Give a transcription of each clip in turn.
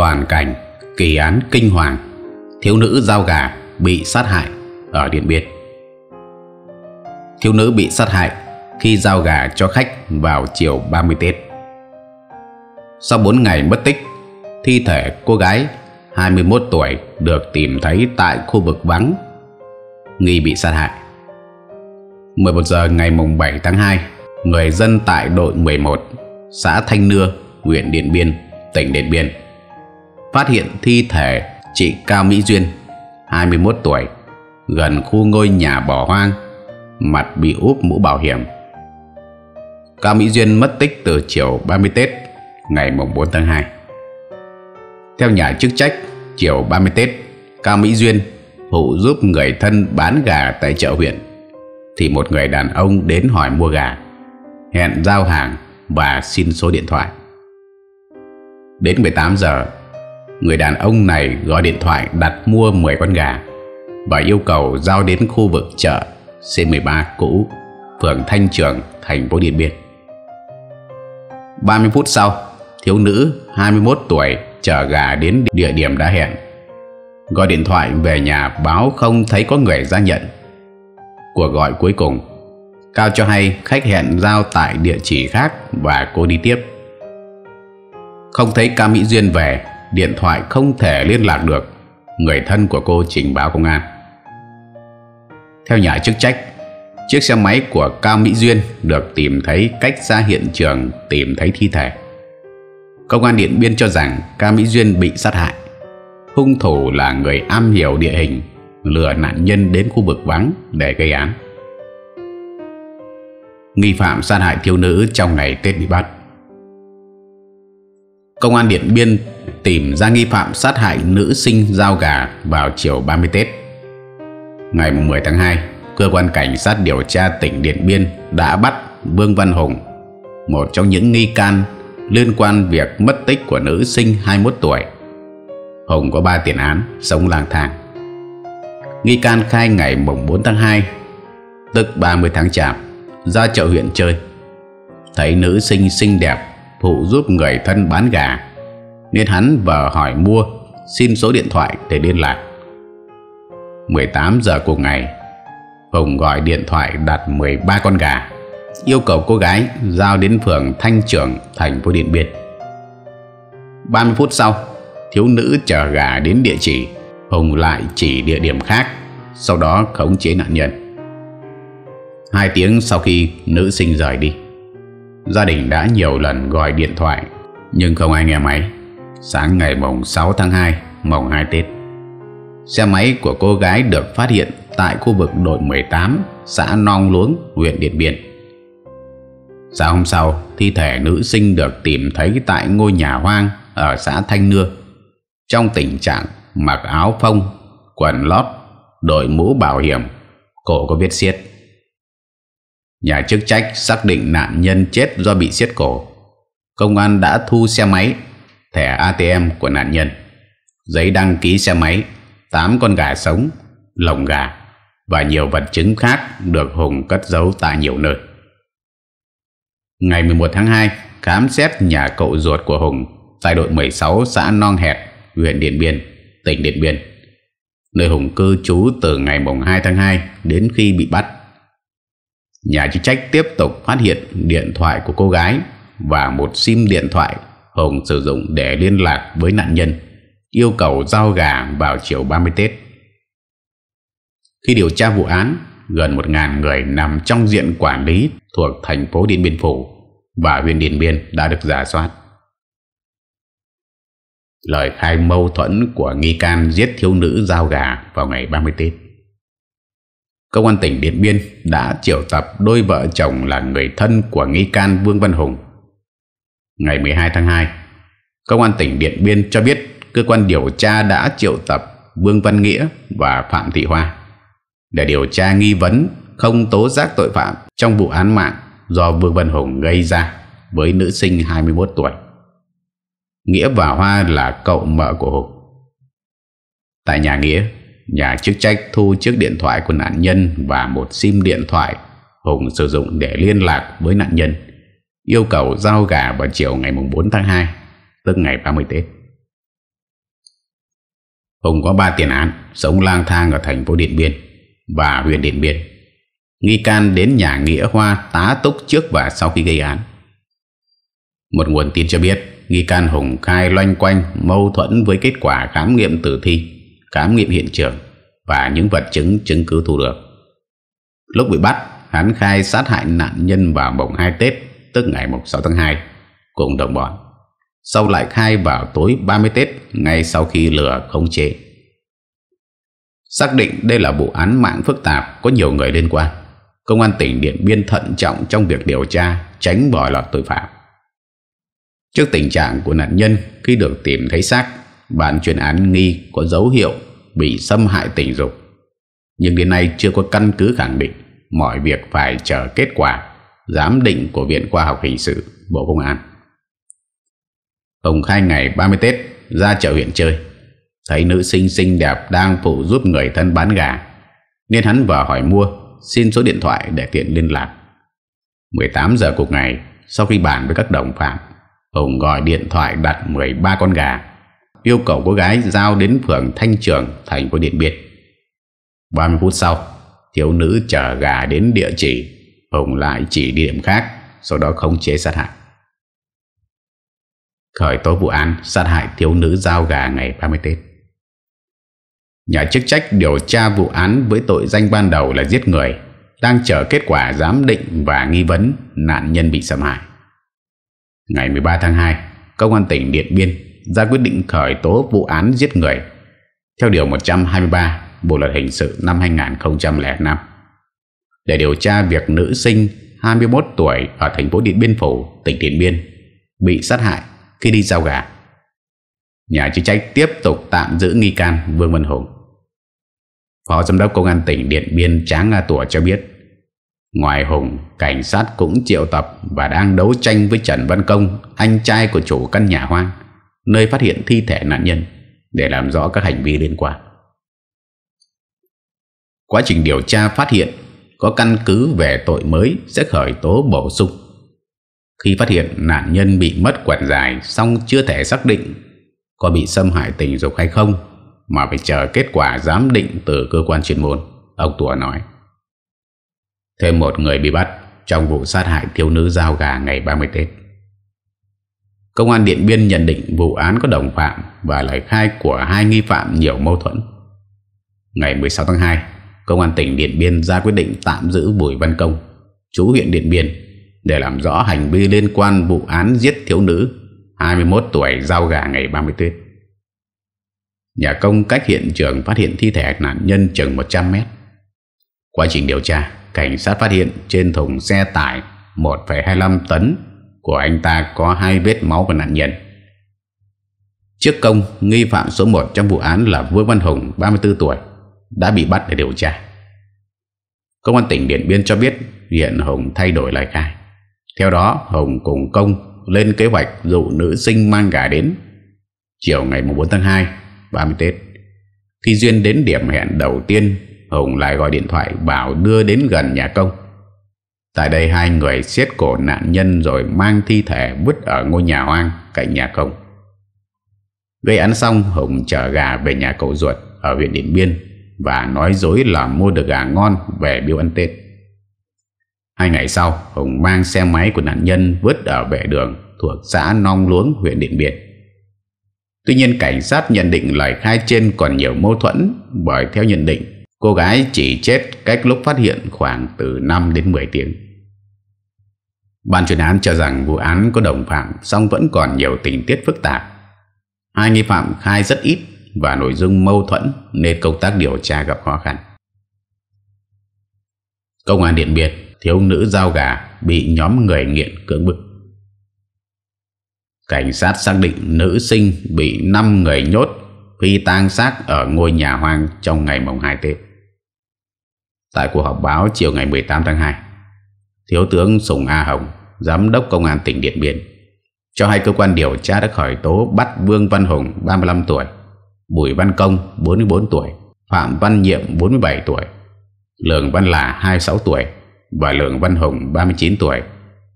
Toàn cảnh kỳ án kinh hoàng Thiếu nữ giao gà bị sát hại ở Điện Biên Thiếu nữ bị sát hại khi giao gà cho khách vào chiều 30 Tết Sau 4 ngày mất tích Thi thể cô gái 21 tuổi được tìm thấy tại khu vực vắng Nghi bị sát hại 11 giờ ngày 7 tháng 2 Người dân tại đội 11 Xã Thanh Nưa, huyện Điện Biên, tỉnh Điện Biên phát hiện thi thể chị Cao Mỹ Duyên, 21 tuổi, gần khu ngôi nhà bỏ hoang, mặt bị úp mũ bảo hiểm. Cao Mỹ Duyên mất tích từ chiều 30 Tết, ngày 4 tháng 2. Theo nhà chức trách, chiều 30 Tết, Cao Mỹ Duyên phụ giúp người thân bán gà tại chợ huyện. Thì một người đàn ông đến hỏi mua gà, hẹn giao hàng và xin số điện thoại. Đến 18 giờ, người đàn ông này gọi điện thoại đặt mua 10 con gà và yêu cầu giao đến khu vực chợ C13 cũ, phường Thanh Trường, thành phố Điện Biên. 30 phút sau, thiếu nữ 21 tuổi chở gà đến địa điểm đã hẹn. Gọi điện thoại về nhà báo không thấy có người ra nhận. Cuộc gọi cuối cùng, Cao cho hay khách hẹn giao tại địa chỉ khác và cô đi tiếp. Không thấy ca Mỹ Duyên về điện thoại không thể liên lạc được. Người thân của cô trình báo công an. Theo nhà chức trách, chiếc xe máy của Cao Mỹ Duyên được tìm thấy cách xa hiện trường tìm thấy thi thể. Công an Điện Biên cho rằng Cao Mỹ Duyên bị sát hại. Hung thủ là người am hiểu địa hình, lừa nạn nhân đến khu vực vắng để gây án. Nghi phạm sát hại thiếu nữ trong ngày Tết bị bắt. Công an Điện Biên tìm ra nghi phạm sát hại nữ sinh giao gà vào chiều 30 Tết. Ngày 10 tháng 2, cơ quan cảnh sát điều tra tỉnh Điện Biên đã bắt Vương Văn Hùng, một trong những nghi can liên quan việc mất tích của nữ sinh 21 tuổi. Hùng có 3 tiền án, sống lang thang. Nghi can khai ngày 4 tháng 2, tức 30 tháng Chạp, ra chợ huyện chơi. Thấy nữ sinh xinh đẹp, phụ giúp người thân bán gà nên hắn và hỏi mua Xin số điện thoại để liên lạc 18 giờ cùng ngày Hùng gọi điện thoại đặt 13 con gà Yêu cầu cô gái giao đến phường Thanh Trưởng Thành phố Điện Biên 30 phút sau Thiếu nữ chờ gà đến địa chỉ Hùng lại chỉ địa điểm khác Sau đó khống chế nạn nhân Hai tiếng sau khi nữ sinh rời đi Gia đình đã nhiều lần gọi điện thoại Nhưng không ai nghe máy Sáng ngày mùng 6 tháng 2 Mùng 2 Tết Xe máy của cô gái được phát hiện Tại khu vực đội 18 Xã Nong Luống, huyện Điện Biên Sáng hôm sau Thi thể nữ sinh được tìm thấy Tại ngôi nhà hoang ở xã Thanh Nưa Trong tình trạng Mặc áo phông, quần lót Đội mũ bảo hiểm Cổ có vết xiết Nhà chức trách xác định nạn nhân chết do bị xiết cổ. Công an đã thu xe máy thẻ ATM của nạn nhân, giấy đăng ký xe máy, 8 con gà sống, lồng gà và nhiều vật chứng khác được Hùng cất giấu tại nhiều nơi. Ngày 11 tháng 2, khám xét nhà cậu ruột của Hùng tại đội 16 xã Non Hẹt, huyện Điện Biên, tỉnh Điện Biên, nơi Hùng cư trú từ ngày 2 tháng 2 đến khi bị bắt. Nhà chức trách tiếp tục phát hiện điện thoại của cô gái và một sim điện thoại Hùng sử dụng để liên lạc với nạn nhân Yêu cầu giao gà vào chiều 30 Tết Khi điều tra vụ án Gần 1.000 người nằm trong diện quản lý Thuộc thành phố Điện Biên Phủ Và huyện Điện Biên đã được giả soát Lời khai mâu thuẫn của nghi can giết thiếu nữ giao gà vào ngày 30 Tết Công an tỉnh Điện Biên đã triệu tập đôi vợ chồng là người thân của nghi can Vương Văn Hùng ngày 12 tháng 2 Công an tỉnh Điện Biên cho biết cơ quan điều tra đã triệu tập Vương Văn Nghĩa và Phạm Thị Hoa để điều tra nghi vấn không tố giác tội phạm trong vụ án mạng do Vương Văn Hùng gây ra với nữ sinh 21 tuổi. Nghĩa và Hoa là cậu mợ của Hùng. Tại nhà Nghĩa, nhà chức trách thu chiếc điện thoại của nạn nhân và một sim điện thoại Hùng sử dụng để liên lạc với nạn nhân yêu cầu giao gà vào chiều ngày 4 tháng 2, tức ngày 30 Tết. Hùng có 3 tiền án, sống lang thang ở thành phố Điện Biên và huyện Điện Biên. Nghi can đến nhà Nghĩa Hoa tá túc trước và sau khi gây án. Một nguồn tin cho biết, nghi can Hùng khai loanh quanh mâu thuẫn với kết quả khám nghiệm tử thi, khám nghiệm hiện trường và những vật chứng chứng cứ thu được. Lúc bị bắt, hắn khai sát hại nạn nhân vào mùng 2 Tết tức ngày 6 tháng 2 cùng đồng bọn. Sau lại khai vào tối 30 Tết ngay sau khi lửa không chế. Xác định đây là vụ án mạng phức tạp có nhiều người liên quan. Công an tỉnh Điện Biên thận trọng trong việc điều tra tránh bỏ lọt tội phạm. Trước tình trạng của nạn nhân khi được tìm thấy xác, bản chuyên án nghi có dấu hiệu bị xâm hại tình dục. Nhưng đến nay chưa có căn cứ khẳng định mọi việc phải chờ kết quả giám định của Viện Khoa học Hình sự Bộ Công an. Hồng khai ngày 30 Tết ra chợ huyện chơi, thấy nữ sinh xinh đẹp đang phụ giúp người thân bán gà, nên hắn vào hỏi mua, xin số điện thoại để tiện liên lạc. 18 giờ cuộc ngày, sau khi bàn với các đồng phạm, Hồng gọi điện thoại đặt 13 con gà, yêu cầu cô gái giao đến phường Thanh Trường, thành phố Điện Biên. 30 phút sau, thiếu nữ chở gà đến địa chỉ Ông lại chỉ đi điểm khác Sau đó khống chế sát hại Khởi tố vụ án sát hại thiếu nữ giao gà ngày 30 Tết Nhà chức trách điều tra vụ án với tội danh ban đầu là giết người Đang chờ kết quả giám định và nghi vấn nạn nhân bị xâm hại Ngày 13 tháng 2 Công an tỉnh Điện Biên ra quyết định khởi tố vụ án giết người Theo Điều 123 Bộ Luật Hình sự năm 2005 để điều tra việc nữ sinh 21 tuổi ở thành phố Điện Biên Phủ, tỉnh Điện Biên bị sát hại khi đi giao gà. Nhà chức trách tiếp tục tạm giữ nghi can Vương Văn Hùng. Phó Giám đốc Công an tỉnh Điện Biên Tráng Nga Tùa cho biết Ngoài Hùng, cảnh sát cũng triệu tập và đang đấu tranh với Trần Văn Công, anh trai của chủ căn nhà hoang, nơi phát hiện thi thể nạn nhân để làm rõ các hành vi liên quan. Quá trình điều tra phát hiện có căn cứ về tội mới sẽ khởi tố bổ sung. Khi phát hiện nạn nhân bị mất quần dài xong chưa thể xác định có bị xâm hại tình dục hay không mà phải chờ kết quả giám định từ cơ quan chuyên môn, ông Tùa nói. Thêm một người bị bắt trong vụ sát hại thiếu nữ giao gà ngày 30 Tết. Công an Điện Biên nhận định vụ án có đồng phạm và lời khai của hai nghi phạm nhiều mâu thuẫn. Ngày 16 tháng 2, Công an tỉnh Điện Biên ra quyết định tạm giữ Bùi Văn Công, chú huyện Điện Biên, để làm rõ hành vi liên quan vụ án giết thiếu nữ 21 tuổi giao gà ngày 30 Tết. Nhà công cách hiện trường phát hiện thi thể nạn nhân chừng 100 mét. Quá trình điều tra, cảnh sát phát hiện trên thùng xe tải 1,25 tấn của anh ta có hai vết máu của nạn nhân. Trước công, nghi phạm số 1 trong vụ án là Vương Văn Hùng, 34 tuổi, đã bị bắt để điều tra. Công an tỉnh Điện Biên cho biết hiện Hồng thay đổi lời khai. Theo đó, Hồng cùng công lên kế hoạch dụ nữ sinh mang gà đến. Chiều ngày 4 tháng 2, 30 Tết, khi Duyên đến điểm hẹn đầu tiên, Hồng lại gọi điện thoại bảo đưa đến gần nhà công. Tại đây hai người siết cổ nạn nhân rồi mang thi thể vứt ở ngôi nhà hoang cạnh nhà công. Gây án xong, Hồng chở gà về nhà cậu ruột ở huyện Điện Biên và nói dối là mua được gà ngon về biểu ăn Tết. Hai ngày sau, Hùng mang xe máy của nạn nhân vứt ở vệ đường thuộc xã Nong Luống, huyện Điện Biên. Tuy nhiên cảnh sát nhận định lời khai trên còn nhiều mâu thuẫn bởi theo nhận định cô gái chỉ chết cách lúc phát hiện khoảng từ 5 đến 10 tiếng. Ban chuyên án cho rằng vụ án có đồng phạm song vẫn còn nhiều tình tiết phức tạp. Hai nghi phạm khai rất ít và nội dung mâu thuẫn nên công tác điều tra gặp khó khăn. Công an Điện Biên thiếu nữ giao gà bị nhóm người nghiện cưỡng bức. Cảnh sát xác định nữ sinh bị 5 người nhốt phi tang xác ở ngôi nhà hoang trong ngày mồng 2 Tết. Tại cuộc họp báo chiều ngày 18 tháng 2, Thiếu tướng Sùng A Hồng, Giám đốc Công an tỉnh Điện Biên, cho hai cơ quan điều tra đã khởi tố bắt Vương Văn Hùng, 35 tuổi, Bùi Văn Công 44 tuổi Phạm Văn Nhiệm 47 tuổi Lường Văn Lả 26 tuổi Và Lường Văn Hùng 39 tuổi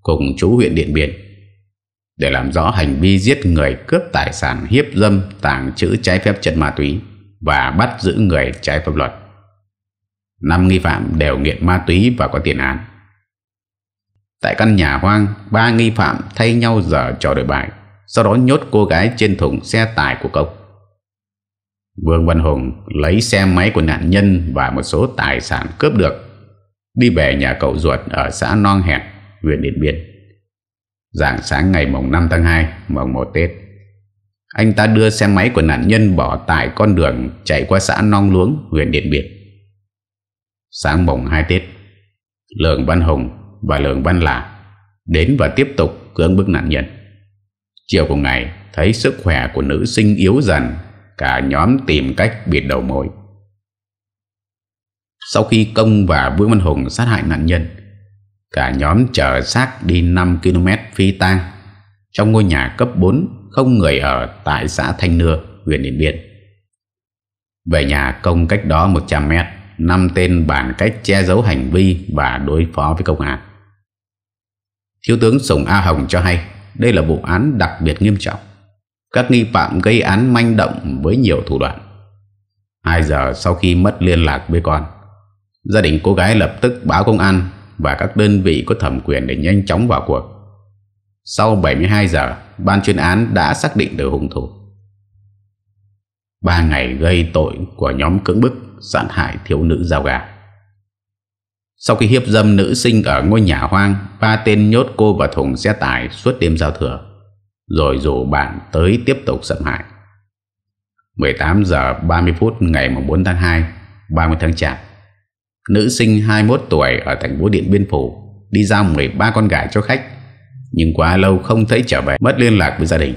Cùng chú huyện Điện Biên Để làm rõ hành vi giết người Cướp tài sản hiếp dâm Tàng trữ trái phép chất ma túy Và bắt giữ người trái pháp luật năm nghi phạm đều nghiện ma túy và có tiền án Tại căn nhà hoang ba nghi phạm thay nhau giờ trò đổi bài Sau đó nhốt cô gái trên thùng xe tải của cốc Vương Văn Hùng lấy xe máy của nạn nhân và một số tài sản cướp được, đi về nhà cậu ruột ở xã Non Hẹt, huyện Điện Biên. Dạng sáng ngày mùng 5 tháng 2, mùng 1 Tết, anh ta đưa xe máy của nạn nhân bỏ tại con đường chạy qua xã Non Luống, huyện Điện Biên. Sáng mùng 2 Tết, Lường Văn Hùng và Lường Văn Lạ đến và tiếp tục cưỡng bức nạn nhân. Chiều cùng ngày, thấy sức khỏe của nữ sinh yếu dần Cả nhóm tìm cách biệt đầu mối Sau khi Công và Vương Văn Hùng sát hại nạn nhân Cả nhóm chở xác đi 5 km phi tang Trong ngôi nhà cấp 4 Không người ở tại xã Thanh Nưa, huyện Điện Biên Về nhà Công cách đó 100 mét năm tên bàn cách che giấu hành vi và đối phó với công an. Thiếu tướng Sùng A Hồng cho hay đây là vụ án đặc biệt nghiêm trọng các nghi phạm gây án manh động với nhiều thủ đoạn. Hai giờ sau khi mất liên lạc với con, gia đình cô gái lập tức báo công an và các đơn vị có thẩm quyền để nhanh chóng vào cuộc. Sau 72 giờ, ban chuyên án đã xác định được hung thủ. Ba ngày gây tội của nhóm cưỡng bức sát hại thiếu nữ giao gà. Sau khi hiếp dâm nữ sinh ở ngôi nhà hoang, ba tên nhốt cô vào thùng xe tải suốt đêm giao thừa rồi rủ bạn tới tiếp tục xâm hại. 18 giờ 30 phút ngày 4 tháng 2, 30 tháng Chạp, nữ sinh 21 tuổi ở thành phố Điện Biên Phủ đi giao 13 con gái cho khách, nhưng quá lâu không thấy trở về, mất liên lạc với gia đình.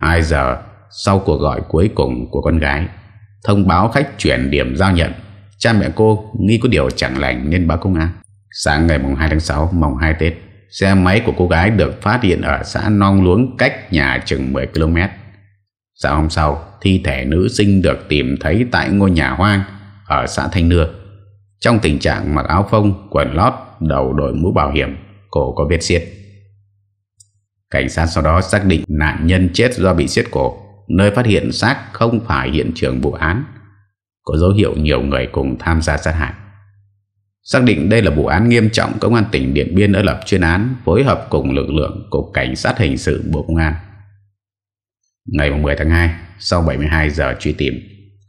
2 giờ sau cuộc gọi cuối cùng của con gái, thông báo khách chuyển điểm giao nhận, cha mẹ cô nghi có điều chẳng lành nên báo công an. Sáng ngày mùng 2 tháng 6, mùng 2 Tết, xe máy của cô gái được phát hiện ở xã Nong Luống cách nhà chừng 10 km. Sáng hôm sau, thi thể nữ sinh được tìm thấy tại ngôi nhà hoang ở xã Thanh Nưa. Trong tình trạng mặc áo phông, quần lót, đầu đội mũ bảo hiểm, cổ có vết xiết. Cảnh sát sau đó xác định nạn nhân chết do bị xiết cổ, nơi phát hiện xác không phải hiện trường vụ án, có dấu hiệu nhiều người cùng tham gia sát hại. Xác định đây là vụ án nghiêm trọng Công an tỉnh Điện Biên đã lập chuyên án Phối hợp cùng lực lượng Cục Cảnh sát Hình sự Bộ Công an Ngày 10 tháng 2 Sau 72 giờ truy tìm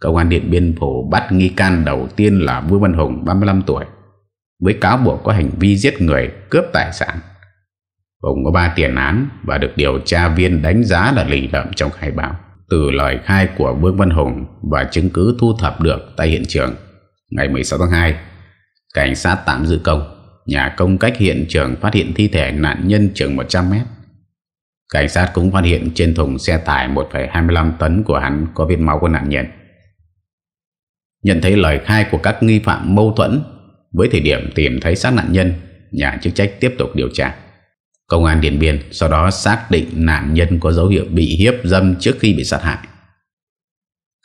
Công an Điện Biên Phủ bắt nghi can đầu tiên là Vương Văn Hùng 35 tuổi với cáo buộc có hành vi giết người cướp tài sản. Hùng có 3 tiền án và được điều tra viên đánh giá là lì lợm trong khai báo. Từ lời khai của Vương Văn Hùng và chứng cứ thu thập được tại hiện trường, ngày 16 tháng 2, Cảnh sát tạm giữ công Nhà công cách hiện trường phát hiện thi thể nạn nhân chừng 100 mét Cảnh sát cũng phát hiện trên thùng xe tải 1,25 tấn của hắn có vết máu của nạn nhân Nhận thấy lời khai của các nghi phạm mâu thuẫn Với thời điểm tìm thấy xác nạn nhân Nhà chức trách tiếp tục điều tra Công an Điện Biên sau đó xác định nạn nhân có dấu hiệu bị hiếp dâm trước khi bị sát hại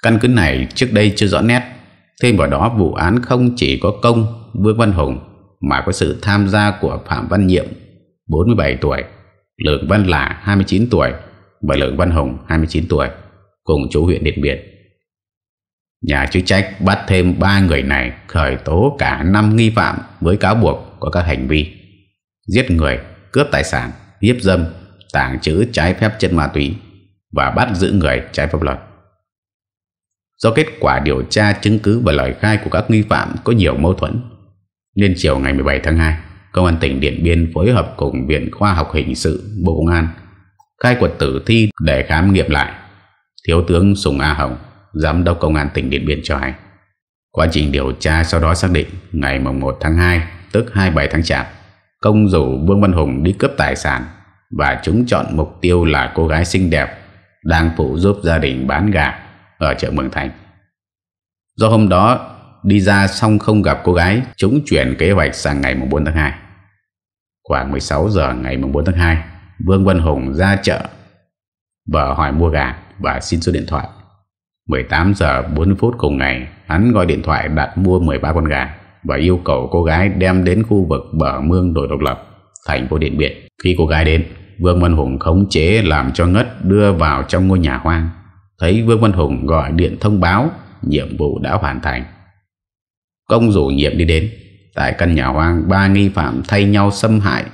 Căn cứ này trước đây chưa rõ nét Thêm vào đó vụ án không chỉ có công Vương Văn Hùng mà có sự tham gia của Phạm Văn Nhiệm 47 tuổi, Lượng Văn Lả 29 tuổi và Lượng Văn Hùng 29 tuổi cùng chú huyện Điện Biên. Nhà chức trách bắt thêm 3 người này khởi tố cả 5 nghi phạm với cáo buộc của các hành vi giết người, cướp tài sản, hiếp dâm, tàng trữ trái phép chất ma túy và bắt giữ người trái pháp luật. Do kết quả điều tra chứng cứ và lời khai của các nghi phạm có nhiều mâu thuẫn Nên chiều ngày 17 tháng 2 Công an tỉnh Điện Biên phối hợp cùng Viện Khoa học Hình sự Bộ Công an Khai quật tử thi để khám nghiệm lại Thiếu tướng Sùng A Hồng Giám đốc Công an tỉnh Điện Biên cho hay Quá trình điều tra sau đó xác định Ngày 1 tháng 2 tức 27 tháng chạp Công rủ Vương Văn Hùng đi cướp tài sản Và chúng chọn mục tiêu là cô gái xinh đẹp Đang phụ giúp gia đình bán gà ở chợ Mường Thành. Do hôm đó đi ra xong không gặp cô gái, chúng chuyển kế hoạch sang ngày 4 tháng 2. Khoảng 16 giờ ngày 4 tháng 2, Vương Văn Hùng ra chợ, và hỏi mua gà và xin số điện thoại. 18 giờ 40 phút cùng ngày, hắn gọi điện thoại đặt mua 13 con gà và yêu cầu cô gái đem đến khu vực bờ mương đồi độc lập, thành phố Điện Biên. Khi cô gái đến, Vương Văn Hùng khống chế làm cho ngất đưa vào trong ngôi nhà hoang thấy Vương Văn Hùng gọi điện thông báo nhiệm vụ đã hoàn thành. Công rủ nhiệm đi đến, tại căn nhà hoang ba nghi phạm thay nhau xâm hại,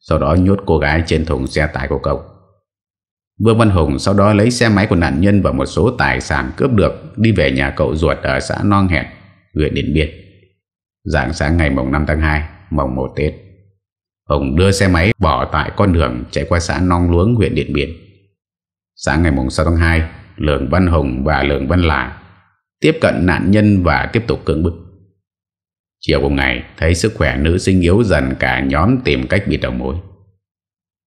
sau đó nhốt cô gái trên thùng xe tải của cậu Vương Văn Hùng sau đó lấy xe máy của nạn nhân và một số tài sản cướp được đi về nhà cậu ruột ở xã Non Hẹt, huyện Điện Biên. Dạng sáng ngày mùng 5 tháng 2, mùng 1 Tết, Hùng đưa xe máy bỏ tại con đường chạy qua xã non Luống, huyện Điện Biên. Sáng ngày mùng 6 tháng 2, Lường Văn Hùng và Lường Văn Lạ tiếp cận nạn nhân và tiếp tục cưỡng bức. Chiều cùng ngày, thấy sức khỏe nữ sinh yếu dần cả nhóm tìm cách bị đầu mối.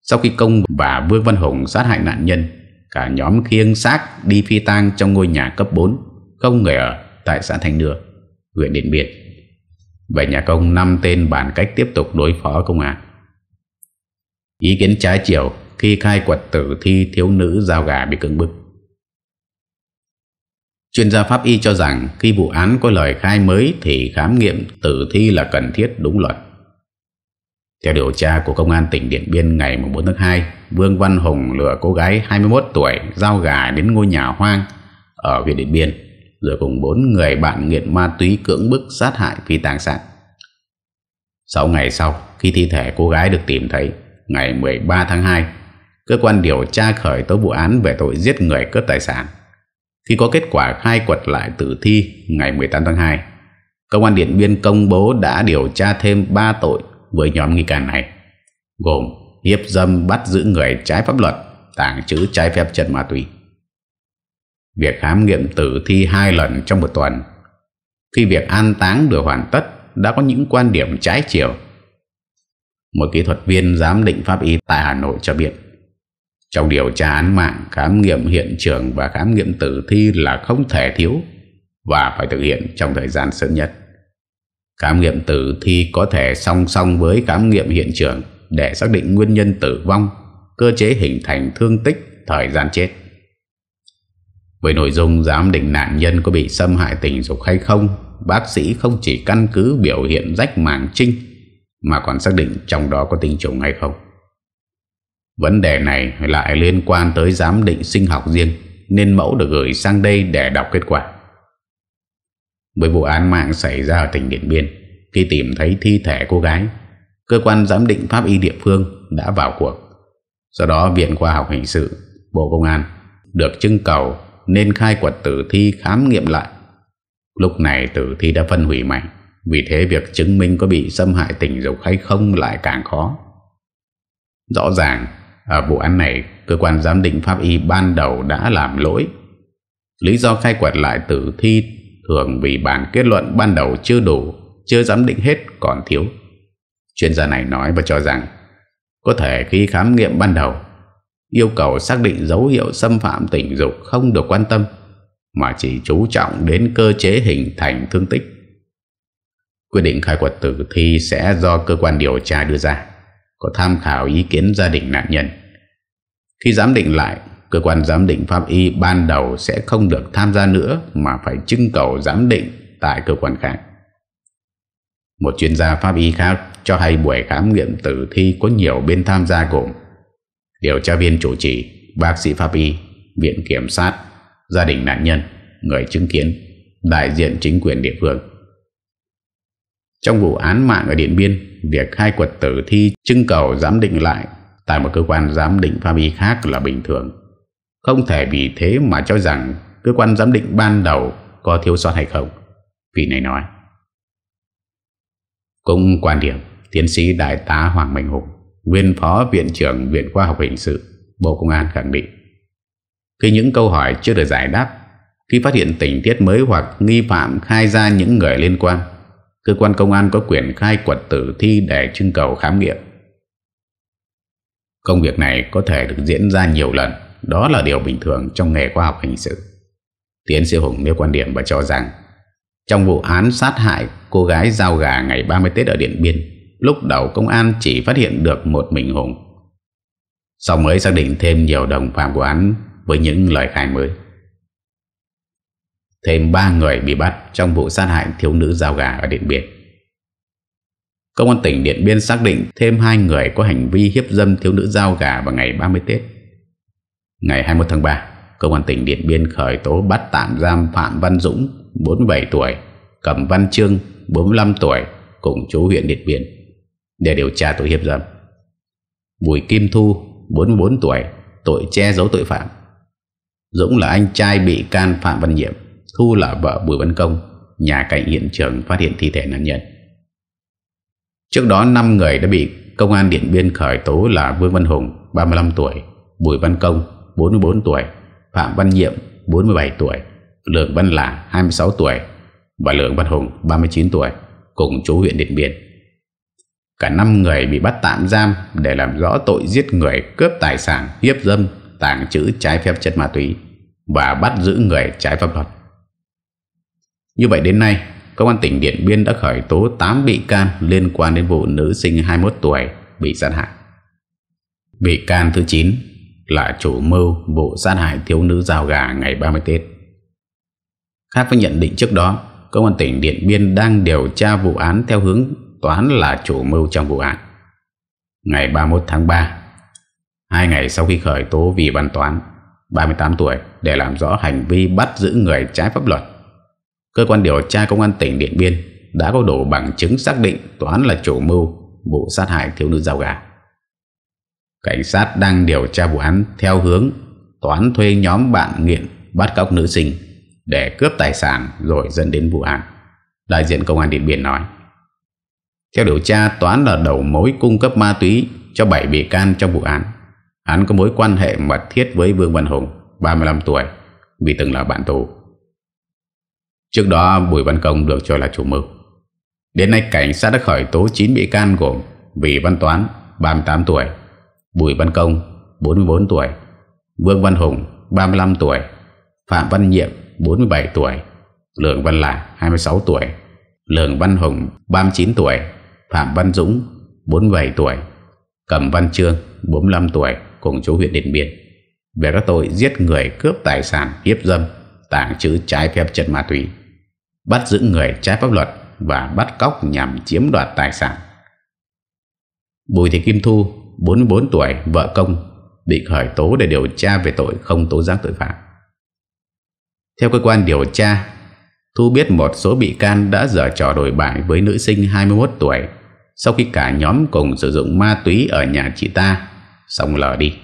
Sau khi Công và Vương Văn Hùng sát hại nạn nhân, cả nhóm khiêng xác đi phi tang trong ngôi nhà cấp 4, không người ở tại xã Thành Nưa, huyện Điện Biên. Về nhà công năm tên bàn cách tiếp tục đối phó công an. Ý kiến trái chiều khi khai quật tử thi thiếu nữ giao gà bị cưỡng bức. Chuyên gia pháp y cho rằng khi vụ án có lời khai mới thì khám nghiệm tử thi là cần thiết đúng luật. Theo điều tra của Công an tỉnh Điện Biên ngày 4 tháng 2, Vương Văn Hùng lừa cô gái 21 tuổi giao gà đến ngôi nhà hoang ở huyện Điện Biên, rồi cùng bốn người bạn nghiện ma túy cưỡng bức sát hại phi tàng sản. 6 ngày sau, khi thi thể cô gái được tìm thấy, ngày 13 tháng 2, cơ quan điều tra khởi tố vụ án về tội giết người cướp tài sản. Khi có kết quả khai quật lại tử thi ngày 18 tháng 2, Công an Điện Biên công bố đã điều tra thêm 3 tội với nhóm nghi can này, gồm hiếp dâm bắt giữ người trái pháp luật, tàng trữ trái phép chất ma túy. Việc khám nghiệm tử thi hai lần trong một tuần, khi việc an táng được hoàn tất, đã có những quan điểm trái chiều. Một kỹ thuật viên giám định pháp y tại Hà Nội cho biết, trong điều tra án mạng, khám nghiệm hiện trường và khám nghiệm tử thi là không thể thiếu và phải thực hiện trong thời gian sớm nhất. Khám nghiệm tử thi có thể song song với khám nghiệm hiện trường để xác định nguyên nhân tử vong, cơ chế hình thành thương tích, thời gian chết. Với nội dung giám định nạn nhân có bị xâm hại tình dục hay không, bác sĩ không chỉ căn cứ biểu hiện rách màng trinh mà còn xác định trong đó có tình trùng hay không. Vấn đề này lại liên quan tới giám định sinh học riêng nên mẫu được gửi sang đây để đọc kết quả. Với vụ án mạng xảy ra ở tỉnh Điện Biên, khi tìm thấy thi thể cô gái, cơ quan giám định pháp y địa phương đã vào cuộc. Sau đó Viện Khoa học Hình sự, Bộ Công an được trưng cầu nên khai quật tử thi khám nghiệm lại. Lúc này tử thi đã phân hủy mạnh, vì thế việc chứng minh có bị xâm hại tình dục hay không lại càng khó. Rõ ràng ở vụ án này, cơ quan giám định pháp y ban đầu đã làm lỗi. Lý do khai quật lại tử thi thường vì bản kết luận ban đầu chưa đủ, chưa giám định hết còn thiếu. Chuyên gia này nói và cho rằng, có thể khi khám nghiệm ban đầu, yêu cầu xác định dấu hiệu xâm phạm tình dục không được quan tâm, mà chỉ chú trọng đến cơ chế hình thành thương tích. Quyết định khai quật tử thi sẽ do cơ quan điều tra đưa ra có tham khảo ý kiến gia đình nạn nhân. Khi giám định lại, cơ quan giám định pháp y ban đầu sẽ không được tham gia nữa mà phải trưng cầu giám định tại cơ quan khác. Một chuyên gia pháp y khác cho hay buổi khám nghiệm tử thi có nhiều bên tham gia gồm điều tra viên chủ trì, bác sĩ pháp y, viện kiểm sát, gia đình nạn nhân, người chứng kiến, đại diện chính quyền địa phương. Trong vụ án mạng ở Điện Biên, việc khai quật tử thi trưng cầu giám định lại tại một cơ quan giám định pháp y khác là bình thường. Không thể vì thế mà cho rằng cơ quan giám định ban đầu có thiếu sót hay không. Vị này nói. Cũng quan điểm, tiến sĩ đại tá Hoàng Minh Hùng, nguyên phó viện trưởng Viện Khoa học Hình sự, Bộ Công an khẳng định. Khi những câu hỏi chưa được giải đáp, khi phát hiện tình tiết mới hoặc nghi phạm khai ra những người liên quan, cơ quan công an có quyền khai quật tử thi để trưng cầu khám nghiệm. Công việc này có thể được diễn ra nhiều lần, đó là điều bình thường trong nghề khoa học hình sự. Tiến sĩ Hùng nêu quan điểm và cho rằng, trong vụ án sát hại cô gái giao gà ngày 30 Tết ở Điện Biên, lúc đầu công an chỉ phát hiện được một mình Hùng. Sau mới xác định thêm nhiều đồng phạm của án với những lời khai mới. Thêm 3 người bị bắt trong vụ sát hại thiếu nữ giao gà ở Điện Biên Công an tỉnh Điện Biên xác định thêm hai người có hành vi hiếp dâm thiếu nữ giao gà vào ngày 30 Tết. Ngày 21 tháng 3, Công an tỉnh Điện Biên khởi tố bắt tạm giam Phạm Văn Dũng, 47 tuổi, Cẩm Văn Trương, 45 tuổi, cùng chú huyện Điện Biên, để điều tra tội hiếp dâm. Bùi Kim Thu, 44 tuổi, tội che giấu tội phạm. Dũng là anh trai bị can Phạm Văn Nhiệm. Thu là vợ Bùi Văn Công Nhà cạnh hiện trường phát hiện thi thể nạn nhân Trước đó 5 người đã bị Công an Điện Biên khởi tố là Vương Văn Hùng 35 tuổi Bùi Văn Công 44 tuổi Phạm Văn Nhiệm 47 tuổi Lượng Văn Lả 26 tuổi Và Lượng Văn Hùng 39 tuổi Cùng chú huyện Điện Biên Cả 5 người bị bắt tạm giam Để làm rõ tội giết người Cướp tài sản, hiếp dâm Tàng trữ trái phép chất ma túy Và bắt giữ người trái pháp luật như vậy đến nay, Công an tỉnh Điện Biên đã khởi tố 8 bị can liên quan đến vụ nữ sinh 21 tuổi bị sát hại. Bị can thứ 9 là chủ mưu vụ sát hại thiếu nữ rào gà ngày 30 Tết. Khác với nhận định trước đó, Công an tỉnh Điện Biên đang điều tra vụ án theo hướng toán là chủ mưu trong vụ án. Ngày 31 tháng 3, hai ngày sau khi khởi tố vì văn toán, 38 tuổi để làm rõ hành vi bắt giữ người trái pháp luật. Cơ quan điều tra công an tỉnh Điện Biên đã có đủ bằng chứng xác định Toán là chủ mưu vụ sát hại thiếu nữ giao gà. Cảnh sát đang điều tra vụ án theo hướng Toán thuê nhóm bạn nghiện bắt cóc nữ sinh để cướp tài sản rồi dẫn đến vụ án. Đại diện công an Điện Biên nói. Theo điều tra, Toán là đầu mối cung cấp ma túy cho 7 bị can trong vụ án. Hắn có mối quan hệ mật thiết với Vương Văn Hùng, 35 tuổi, vì từng là bạn tù. Trước đó Bùi Văn Công được cho là chủ mưu Đến nay cảnh sát đã khởi tố 9 bị can gồm Vị Văn Toán 38 tuổi Bùi Văn Công 44 tuổi Vương Văn Hùng 35 tuổi Phạm Văn Nhiệm 47 tuổi Lường Văn Lạ 26 tuổi Lường Văn Hùng 39 tuổi Phạm Văn Dũng 47 tuổi Cẩm Văn Trương 45 tuổi Cùng chú huyện Điện Biên Về các tội giết người cướp tài sản hiếp dâm tàng trữ trái phép chất ma túy bắt giữ người trái pháp luật và bắt cóc nhằm chiếm đoạt tài sản. Bùi Thị Kim Thu, 44 tuổi, vợ công, bị khởi tố để điều tra về tội không tố giác tội phạm. Theo cơ quan điều tra, Thu biết một số bị can đã dở trò đổi bại với nữ sinh 21 tuổi sau khi cả nhóm cùng sử dụng ma túy ở nhà chị ta, xong lờ đi.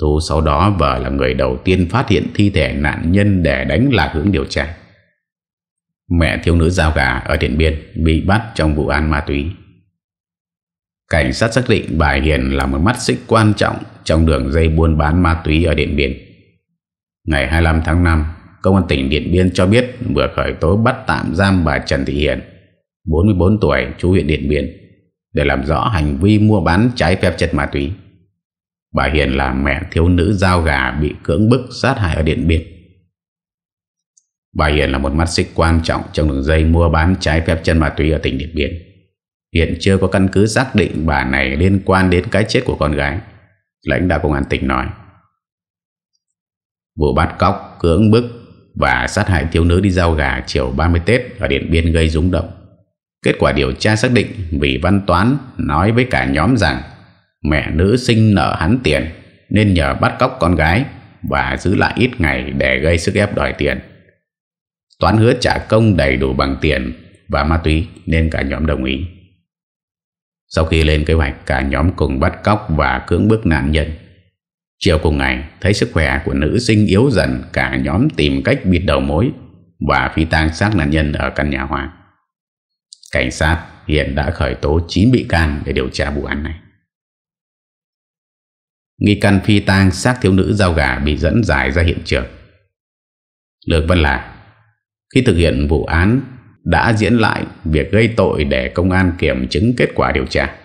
Thu sau đó vợ là người đầu tiên phát hiện thi thể nạn nhân để đánh lạc hướng điều tra mẹ thiếu nữ giao gà ở Điện Biên bị bắt trong vụ án ma túy. Cảnh sát xác định bà Hiền là một mắt xích quan trọng trong đường dây buôn bán ma túy ở Điện Biên. Ngày 25 tháng 5, Công an tỉnh Điện Biên cho biết vừa khởi tố bắt tạm giam bà Trần Thị Hiền, 44 tuổi, chú huyện Điện Biên, để làm rõ hành vi mua bán trái phép chất ma túy. Bà Hiền là mẹ thiếu nữ giao gà bị cưỡng bức sát hại ở Điện Biên. Bà Hiền là một mắt xích quan trọng trong đường dây mua bán trái phép chân ma túy ở tỉnh Điện Biên. Hiện chưa có căn cứ xác định bà này liên quan đến cái chết của con gái. Lãnh đạo công an tỉnh nói. Vụ bắt cóc, cưỡng bức và sát hại thiếu nữ đi giao gà chiều 30 Tết ở Điện Biên gây rúng động. Kết quả điều tra xác định vì văn toán nói với cả nhóm rằng mẹ nữ sinh nợ hắn tiền nên nhờ bắt cóc con gái và giữ lại ít ngày để gây sức ép đòi tiền. Toán hứa trả công đầy đủ bằng tiền và ma túy nên cả nhóm đồng ý. Sau khi lên kế hoạch, cả nhóm cùng bắt cóc và cưỡng bức nạn nhân. Chiều cùng ngày, thấy sức khỏe của nữ sinh yếu dần, cả nhóm tìm cách bịt đầu mối và phi tang xác nạn nhân ở căn nhà hoàng. Cảnh sát hiện đã khởi tố 9 bị can để điều tra vụ án này. Nghi căn phi tang xác thiếu nữ giao gà bị dẫn giải ra hiện trường. Lược Văn Lạc khi thực hiện vụ án đã diễn lại việc gây tội để công an kiểm chứng kết quả điều tra.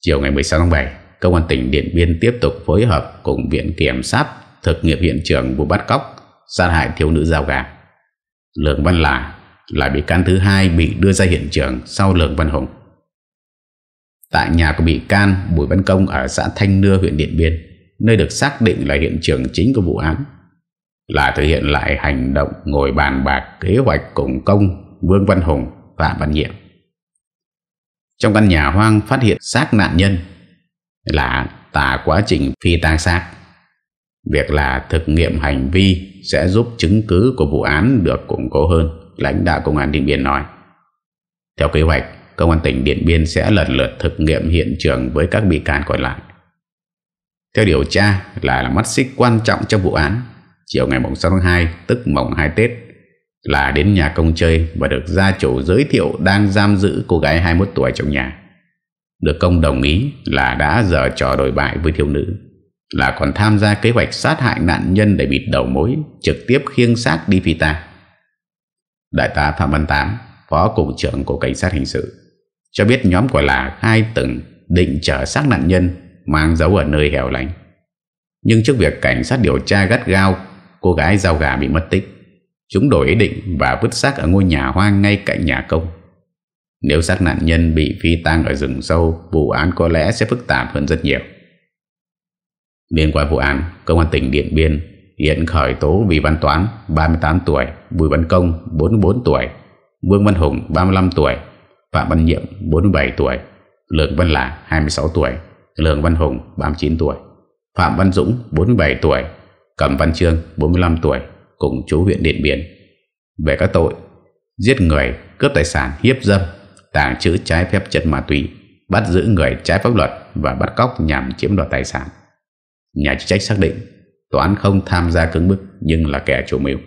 Chiều ngày 16 tháng 7, Công an tỉnh Điện Biên tiếp tục phối hợp cùng Viện Kiểm sát thực nghiệm hiện trường vụ bắt cóc, sát hại thiếu nữ giao gà. Lường Văn Lả là bị can thứ hai bị đưa ra hiện trường sau Lường Văn Hùng. Tại nhà của bị can Bùi Văn Công ở xã Thanh Nưa huyện Điện Biên, nơi được xác định là hiện trường chính của vụ án là thể hiện lại hành động ngồi bàn bạc kế hoạch cùng công Vương Văn Hùng, và Văn Nhiệm. Trong căn nhà hoang phát hiện xác nạn nhân là tả quá trình phi tang xác. Việc là thực nghiệm hành vi sẽ giúp chứng cứ của vụ án được củng cố hơn, lãnh đạo công an Điện Biên nói. Theo kế hoạch, công an tỉnh Điện Biên sẽ lần lượt thực nghiệm hiện trường với các bị can còn lại. Theo điều tra là, là mắt xích quan trọng trong vụ án Chiều ngày 6 tháng 2 Tức mộng 2 Tết Là đến nhà công chơi Và được gia chủ giới thiệu Đang giam giữ cô gái 21 tuổi trong nhà Được công đồng ý Là đã giờ trò đổi bại với thiếu nữ Là còn tham gia kế hoạch sát hại nạn nhân Để bịt đầu mối Trực tiếp khiêng xác đi phi ta Đại tá Phạm Văn Tám Phó Cục trưởng của Cảnh sát Hình sự Cho biết nhóm của là hai từng Định chở xác nạn nhân Mang dấu ở nơi hẻo lánh Nhưng trước việc cảnh sát điều tra gắt gao cô gái giao gà bị mất tích. Chúng đổi ý định và vứt xác ở ngôi nhà hoang ngay cạnh nhà công. Nếu xác nạn nhân bị phi tang ở rừng sâu, vụ án có lẽ sẽ phức tạp hơn rất nhiều. Liên quan vụ án, Công an tỉnh Điện Biên hiện khởi tố Vì Văn Toán, 38 tuổi, Bùi Văn Công, 44 tuổi, Vương Văn Hùng, 35 tuổi, Phạm Văn Nhiệm, 47 tuổi, Lường Văn Lạ, 26 tuổi, Lường Văn Hùng, 39 tuổi, Phạm Văn Dũng, 47 tuổi, Cẩm Văn Trương 45 tuổi Cùng chú huyện Điện Biên Về các tội Giết người, cướp tài sản, hiếp dâm Tàng trữ trái phép chất ma túy Bắt giữ người trái pháp luật Và bắt cóc nhằm chiếm đoạt tài sản Nhà chức trách xác định Toán không tham gia cứng bức Nhưng là kẻ chủ mưu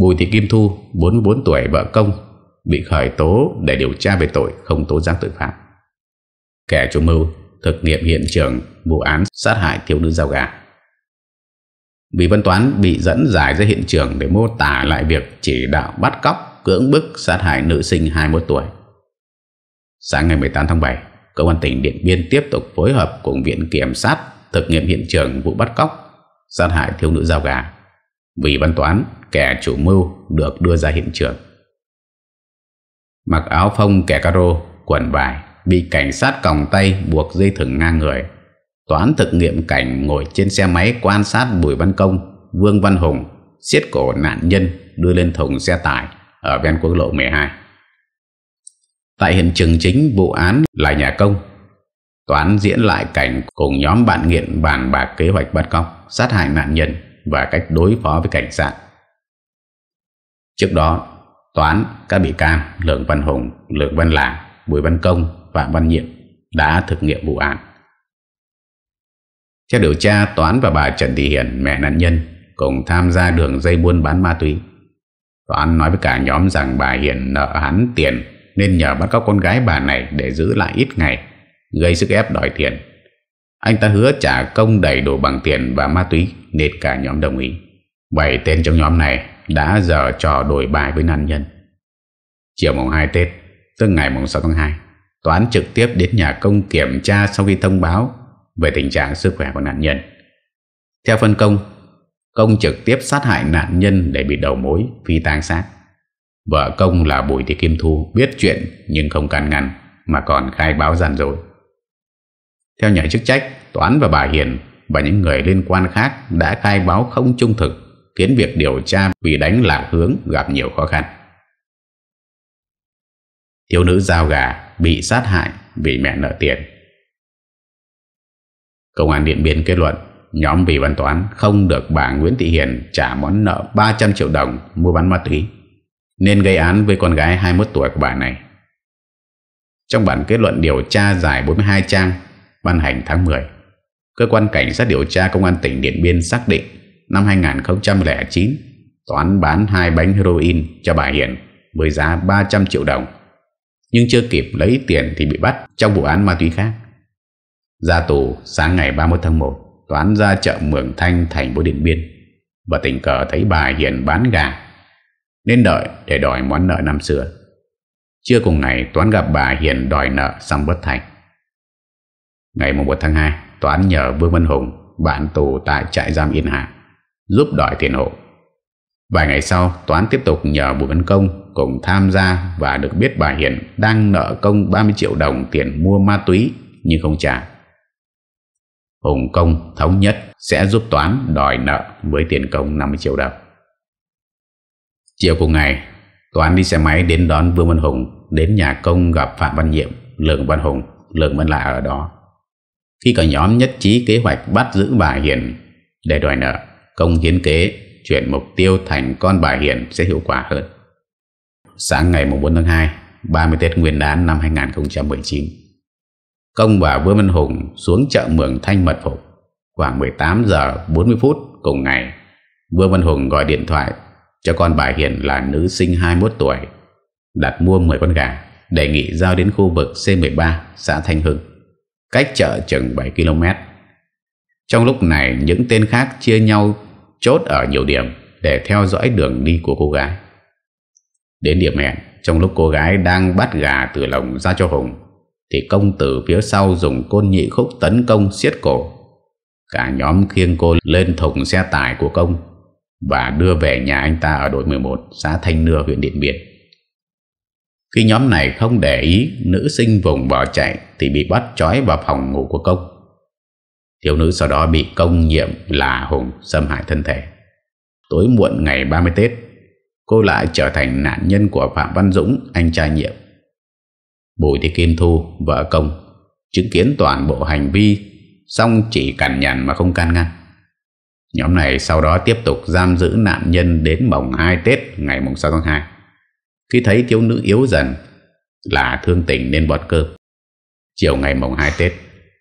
Bùi Thị Kim Thu 44 tuổi vợ công Bị khởi tố để điều tra về tội Không tố giác tội phạm Kẻ chủ mưu thực nghiệm hiện trường vụ án sát hại thiếu nữ giao gà vì Văn Toán bị dẫn giải ra hiện trường để mô tả lại việc chỉ đạo bắt cóc, cưỡng bức sát hại nữ sinh 21 tuổi. Sáng ngày 18 tháng 7, Công an tỉnh Điện Biên tiếp tục phối hợp cùng Viện Kiểm sát thực nghiệm hiện trường vụ bắt cóc, sát hại thiếu nữ giao gà. Vì Văn Toán, kẻ chủ mưu được đưa ra hiện trường. Mặc áo phông kẻ caro, quần vải, bị cảnh sát còng tay buộc dây thừng ngang người Toán thực nghiệm cảnh ngồi trên xe máy quan sát Bùi Văn Công, Vương Văn Hùng siết cổ nạn nhân đưa lên thùng xe tải ở ven quốc lộ 12. Tại hiện trường chính vụ án là nhà công, Toán diễn lại cảnh cùng nhóm bạn nghiện bàn bạc kế hoạch bắt cóc, sát hại nạn nhân và cách đối phó với cảnh sát. Trước đó, Toán, các bị can Lường Văn Hùng, Lường Văn Lạng, Bùi Văn Công, Phạm Văn Nhiệm đã thực nghiệm vụ án. Theo điều tra, Toán và bà Trần Thị Hiền, mẹ nạn nhân, cùng tham gia đường dây buôn bán ma túy. Toán nói với cả nhóm rằng bà Hiền nợ hắn tiền nên nhờ bắt cóc con gái bà này để giữ lại ít ngày, gây sức ép đòi tiền. Anh ta hứa trả công đầy đủ bằng tiền và ma túy nên cả nhóm đồng ý. Bảy tên trong nhóm này đã giờ trò đổi bài với nạn nhân. Chiều mùng 2 Tết, tức ngày mùng 6 tháng 2, Toán trực tiếp đến nhà công kiểm tra sau khi thông báo về tình trạng sức khỏe của nạn nhân. Theo phân công, Công trực tiếp sát hại nạn nhân để bị đầu mối phi tang xác. Vợ Công là Bùi Thị Kim Thu biết chuyện nhưng không can ngăn mà còn khai báo giàn dối. Theo nhà chức trách, Toán và bà Hiền và những người liên quan khác đã khai báo không trung thực khiến việc điều tra bị đánh lạc hướng gặp nhiều khó khăn. Thiếu nữ giao gà bị sát hại vì mẹ nợ tiền Công an Điện Biên kết luận nhóm bị văn toán không được bà Nguyễn Thị Hiền trả món nợ 300 triệu đồng mua bán ma túy nên gây án với con gái 21 tuổi của bà này. Trong bản kết luận điều tra dài 42 trang ban hành tháng 10, cơ quan cảnh sát điều tra công an tỉnh Điện Biên xác định năm 2009 Toán bán hai bánh heroin cho bà Hiền với giá 300 triệu đồng nhưng chưa kịp lấy tiền thì bị bắt trong vụ án ma túy khác. Ra tù sáng ngày 31 tháng 1 Toán ra chợ Mường Thanh thành phố Điện Biên Và tình cờ thấy bà Hiền bán gà Nên đợi để đòi món nợ năm xưa Trưa cùng ngày Toán gặp bà Hiền đòi nợ xong bất thành Ngày 1 tháng 2 Toán nhờ Vương Văn Hùng Bạn tù tại trại giam Yên Hạ Giúp đòi tiền hộ Vài ngày sau Toán tiếp tục nhờ Bùi Văn Công Cùng tham gia và được biết bà Hiền Đang nợ công 30 triệu đồng tiền mua ma túy Nhưng không trả Hùng Công thống nhất sẽ giúp Toán đòi nợ với tiền công 50 triệu đồng. Chiều cùng ngày, Toán đi xe máy đến đón Vương Văn Hùng đến nhà công gặp Phạm Văn Nhiệm, Lường Văn Hùng, Lường Văn Lạ ở đó. Khi cả nhóm nhất trí kế hoạch bắt giữ bà Hiền để đòi nợ, công hiến kế chuyển mục tiêu thành con bà Hiền sẽ hiệu quả hơn. Sáng ngày 4 tháng 2, 30 Tết Nguyên đán năm 2019, Công và Vương Văn Hùng xuống chợ Mường Thanh mật phục. Khoảng 18 giờ 40 phút cùng ngày, Vương Văn Hùng gọi điện thoại cho con bà Hiền là nữ sinh 21 tuổi, đặt mua 10 con gà, đề nghị giao đến khu vực C13, xã Thanh Hưng, cách chợ chừng 7 km. Trong lúc này, những tên khác chia nhau chốt ở nhiều điểm để theo dõi đường đi của cô gái. Đến điểm hẹn, trong lúc cô gái đang bắt gà từ lồng ra cho Hùng, thì công tử phía sau dùng côn nhị khúc tấn công siết cổ Cả nhóm khiêng cô lên thùng xe tải của công Và đưa về nhà anh ta ở đội 11 xã Thanh Nưa huyện Điện Biên Khi nhóm này không để ý nữ sinh vùng bỏ chạy Thì bị bắt trói vào phòng ngủ của công Thiếu nữ sau đó bị công nhiệm là Hùng xâm hại thân thể Tối muộn ngày 30 Tết Cô lại trở thành nạn nhân của Phạm Văn Dũng, anh trai nhiệm Bùi Thị Kim Thu Vợ công Chứng kiến toàn bộ hành vi Xong chỉ cằn nhằn mà không can ngăn Nhóm này sau đó tiếp tục giam giữ nạn nhân Đến mồng 2 Tết ngày mùng 6 tháng 2 Khi thấy thiếu nữ yếu dần Là thương tình nên bọt cơ Chiều ngày mùng 2 Tết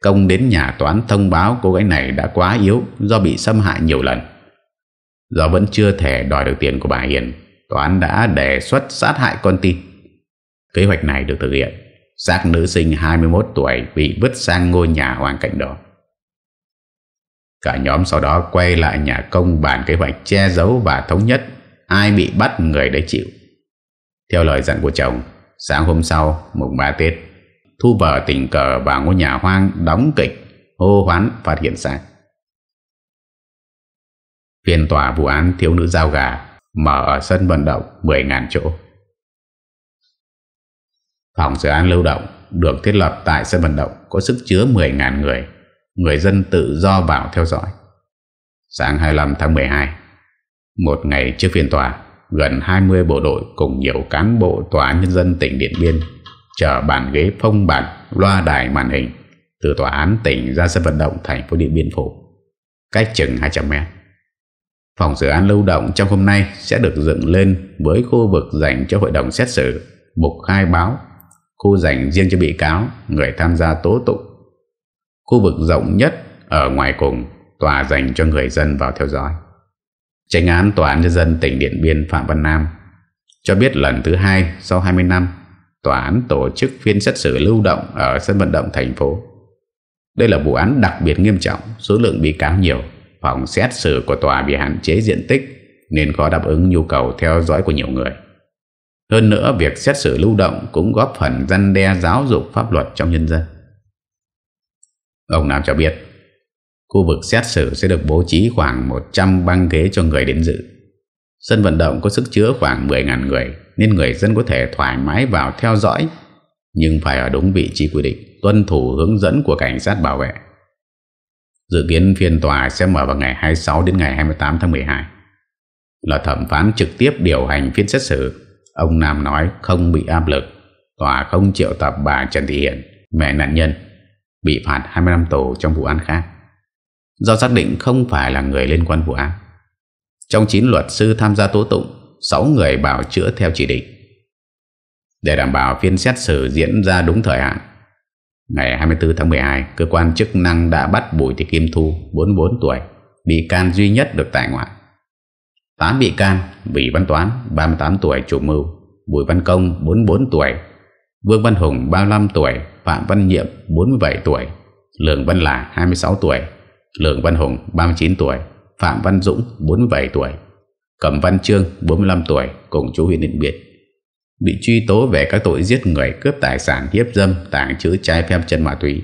Công đến nhà toán thông báo cô gái này đã quá yếu do bị xâm hại nhiều lần. Do vẫn chưa thể đòi được tiền của bà Hiền, toán đã đề xuất sát hại con tin. Kế hoạch này được thực hiện xác nữ sinh 21 tuổi bị vứt sang ngôi nhà hoàn cảnh đó. Cả nhóm sau đó quay lại nhà công bàn kế hoạch che giấu và thống nhất ai bị bắt người đấy chịu. Theo lời dặn của chồng, sáng hôm sau, mùng 3 Tết, Thu vợ tình cờ vào ngôi nhà hoang đóng kịch, hô hoán phát hiện xác. Phiên tòa vụ án thiếu nữ giao gà mở ở sân vận động 10.000 chỗ. Phòng dự án lưu động được thiết lập tại sân vận động có sức chứa 10.000 người, người dân tự do vào theo dõi. Sáng 25 tháng 12, một ngày trước phiên tòa, gần 20 bộ đội cùng nhiều cán bộ tòa nhân dân tỉnh Điện Biên chờ bàn ghế phong bản loa đài màn hình từ tòa án tỉnh ra sân vận động thành phố Điện Biên Phủ, cách chừng 200 mét. Phòng dự án lưu động trong hôm nay sẽ được dựng lên với khu vực dành cho hội đồng xét xử, mục khai báo khu dành riêng cho bị cáo, người tham gia tố tụng. Khu vực rộng nhất ở ngoài cùng, tòa dành cho người dân vào theo dõi. Tránh án Tòa án Nhân dân tỉnh Điện Biên Phạm Văn Nam cho biết lần thứ hai sau 20 năm, tòa án tổ chức phiên xét xử lưu động ở sân vận động thành phố. Đây là vụ án đặc biệt nghiêm trọng, số lượng bị cáo nhiều, phòng xét xử của tòa bị hạn chế diện tích nên khó đáp ứng nhu cầu theo dõi của nhiều người. Hơn nữa, việc xét xử lưu động cũng góp phần răn đe giáo dục pháp luật trong nhân dân. Ông Nam cho biết, khu vực xét xử sẽ được bố trí khoảng 100 băng ghế cho người đến dự. Sân vận động có sức chứa khoảng 10.000 người, nên người dân có thể thoải mái vào theo dõi, nhưng phải ở đúng vị trí quy định, tuân thủ hướng dẫn của cảnh sát bảo vệ. Dự kiến phiên tòa sẽ mở vào ngày 26 đến ngày 28 tháng 12 là thẩm phán trực tiếp điều hành phiên xét xử Ông Nam nói không bị áp lực Tòa không triệu tập bà Trần Thị Hiền Mẹ nạn nhân Bị phạt 20 năm tù trong vụ án khác Do xác định không phải là người liên quan vụ án Trong 9 luật sư tham gia tố tụng 6 người bảo chữa theo chỉ định Để đảm bảo phiên xét xử diễn ra đúng thời hạn Ngày 24 tháng 12 Cơ quan chức năng đã bắt Bùi Thị Kim Thu 44 tuổi Bị can duy nhất được tại ngoại 8 bị can Bỉ Văn Toán 38 tuổi chủ mưu Bùi Văn Công 44 tuổi Vương Văn Hùng 35 tuổi Phạm Văn Nhiệm 47 tuổi Lường Văn Lả 26 tuổi Lường Văn Hùng 39 tuổi Phạm Văn Dũng 47 tuổi cầm Văn Trương 45 tuổi Cùng chú huyện Điện Biệt Bị truy tố về các tội giết người Cướp tài sản hiếp dâm Tảng chữ trái phép chân ma túy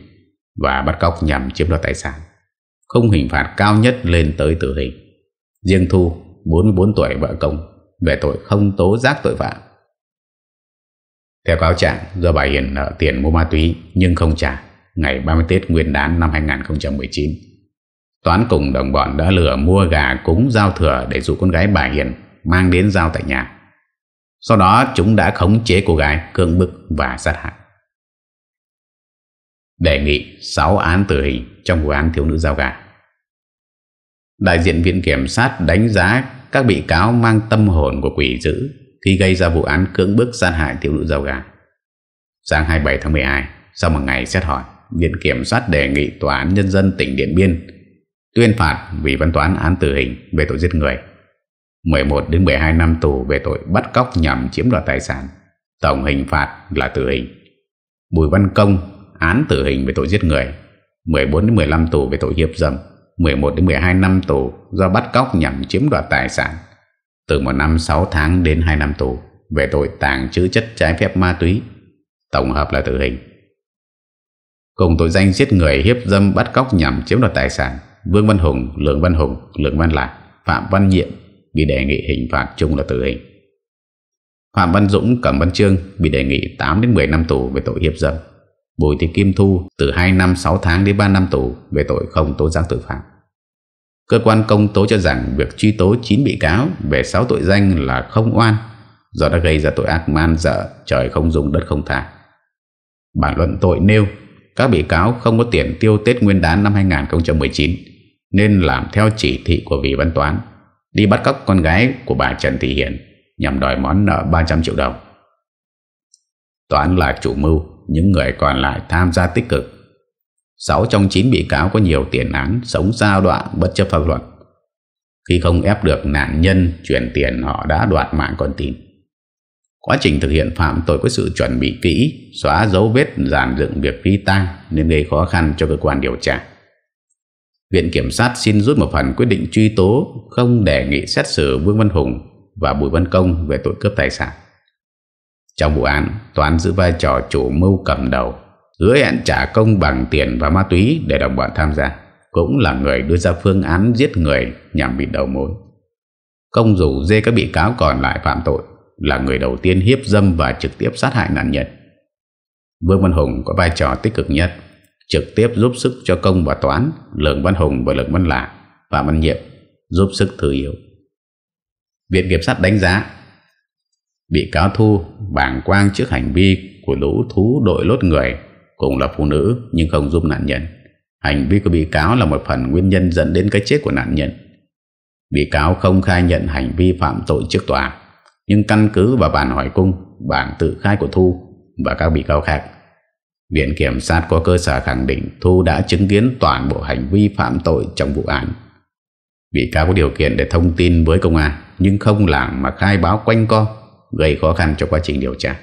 Và bắt cóc nhằm chiếm đoạt tài sản Không hình phạt cao nhất lên tới tử hình Riêng Thu 44 tuổi vợ công về tội không tố giác tội phạm. Theo cáo trạng, do bà Hiền nợ tiền mua ma túy nhưng không trả, ngày 30 Tết Nguyên đán năm 2019, Toán cùng đồng bọn đã lừa mua gà cúng giao thừa để dụ con gái bà Hiền mang đến giao tại nhà. Sau đó chúng đã khống chế cô gái, cưỡng bức và sát hại. Đề nghị 6 án tử hình trong vụ án thiếu nữ giao gà. Đại diện viện kiểm sát đánh giá các bị cáo mang tâm hồn của quỷ dữ khi gây ra vụ án cưỡng bức gian hại tiểu nữ giàu gà. Sáng 27 tháng 12, sau một ngày xét hỏi, Viện Kiểm sát đề nghị Tòa án Nhân dân tỉnh Điện Biên tuyên phạt vì văn toán án tử hình về tội giết người, 11 đến 12 năm tù về tội bắt cóc nhằm chiếm đoạt tài sản, tổng hình phạt là tử hình. Bùi Văn Công án tử hình về tội giết người, 14 đến 15 tù về tội hiếp dâm. 11 đến 12 năm tù do bắt cóc nhằm chiếm đoạt tài sản, từ 1 năm 6 tháng đến 2 năm tù về tội tàng trữ chất trái phép ma túy, tổng hợp là tử hình. Cùng tội danh giết người hiếp dâm bắt cóc nhằm chiếm đoạt tài sản, Vương Văn Hùng, Lương Văn Hùng, Lương Văn Lạc, Phạm Văn Nhiệm bị đề nghị hình phạt chung là tử hình. Phạm Văn Dũng, Cẩm Văn Trương bị đề nghị 8 đến 10 năm tù về tội hiếp dâm. Bùi Thị Kim Thu từ 2 năm 6 tháng đến 3 năm tù về tội không tố giác tội phạm. Cơ quan công tố cho rằng việc truy tố 9 bị cáo về 6 tội danh là không oan do đã gây ra tội ác man dở trời không dùng đất không thả. Bản luận tội nêu các bị cáo không có tiền tiêu Tết Nguyên đán năm 2019 nên làm theo chỉ thị của vị văn toán đi bắt cóc con gái của bà Trần Thị Hiền nhằm đòi món nợ 300 triệu đồng. Toán là chủ mưu những người còn lại tham gia tích cực. 6 trong 9 bị cáo có nhiều tiền án, sống sao đoạn bất chấp pháp luật. Khi không ép được nạn nhân chuyển tiền họ đã đoạt mạng con tin. Quá trình thực hiện phạm tội có sự chuẩn bị kỹ, xóa dấu vết giàn dựng việc phi tang nên gây khó khăn cho cơ quan điều tra. Viện Kiểm sát xin rút một phần quyết định truy tố không đề nghị xét xử Vương Văn Hùng và Bùi Văn Công về tội cướp tài sản. Trong vụ án, Toán giữ vai trò chủ mưu cầm đầu, hứa hẹn trả công bằng tiền và ma túy để đồng bọn tham gia, cũng là người đưa ra phương án giết người nhằm bị đầu mối. Công rủ dê các bị cáo còn lại phạm tội, là người đầu tiên hiếp dâm và trực tiếp sát hại nạn nhân. Vương Văn Hùng có vai trò tích cực nhất, trực tiếp giúp sức cho công và toán, lượng Văn Hùng và lượng Văn Lạ và Văn Nhiệm giúp sức thư yếu. Viện Kiểm sát đánh giá Bị cáo thu bảng quang trước hành vi của lũ thú đội lốt người cũng là phụ nữ nhưng không giúp nạn nhân. Hành vi của bị cáo là một phần nguyên nhân dẫn đến cái chết của nạn nhân. Bị cáo không khai nhận hành vi phạm tội trước tòa, nhưng căn cứ vào bản hỏi cung, bản tự khai của Thu và các bị cáo khác. Viện Kiểm sát có cơ sở khẳng định Thu đã chứng kiến toàn bộ hành vi phạm tội trong vụ án. Bị cáo có điều kiện để thông tin với công an, nhưng không làm mà khai báo quanh co gây khó khăn cho quá trình điều tra.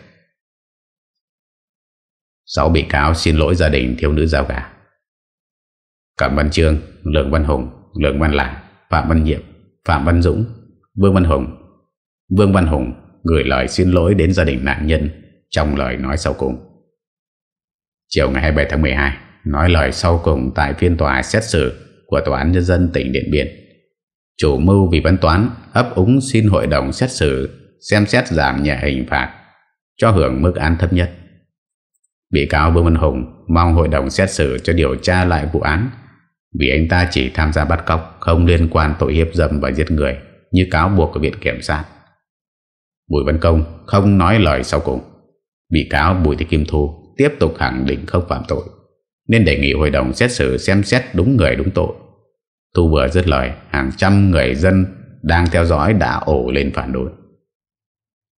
Sáu bị cáo xin lỗi gia đình thiếu nữ giao gà. Cẩm Văn Trương, Lượng Văn Hùng, Lượng Văn Lạc, Phạm Văn Nhiệm, Phạm Văn Dũng, Vương Văn Hùng. Vương Văn Hùng gửi lời xin lỗi đến gia đình nạn nhân trong lời nói sau cùng. Chiều ngày 27 tháng 12, nói lời sau cùng tại phiên tòa xét xử của Tòa án Nhân dân tỉnh Điện Biên. Chủ mưu vì văn toán ấp úng xin hội đồng xét xử xem xét giảm nhẹ hình phạt cho hưởng mức án thấp nhất. Bị cáo Vương Văn Hùng mong hội đồng xét xử cho điều tra lại vụ án vì anh ta chỉ tham gia bắt cóc không liên quan tội hiếp dâm và giết người như cáo buộc của Viện Kiểm sát. Bùi Văn Công không nói lời sau cùng. Bị cáo Bùi Thị Kim Thu tiếp tục khẳng định không phạm tội nên đề nghị hội đồng xét xử xem xét đúng người đúng tội. Thu vừa dứt lời, hàng trăm người dân đang theo dõi đã ổ lên phản đối.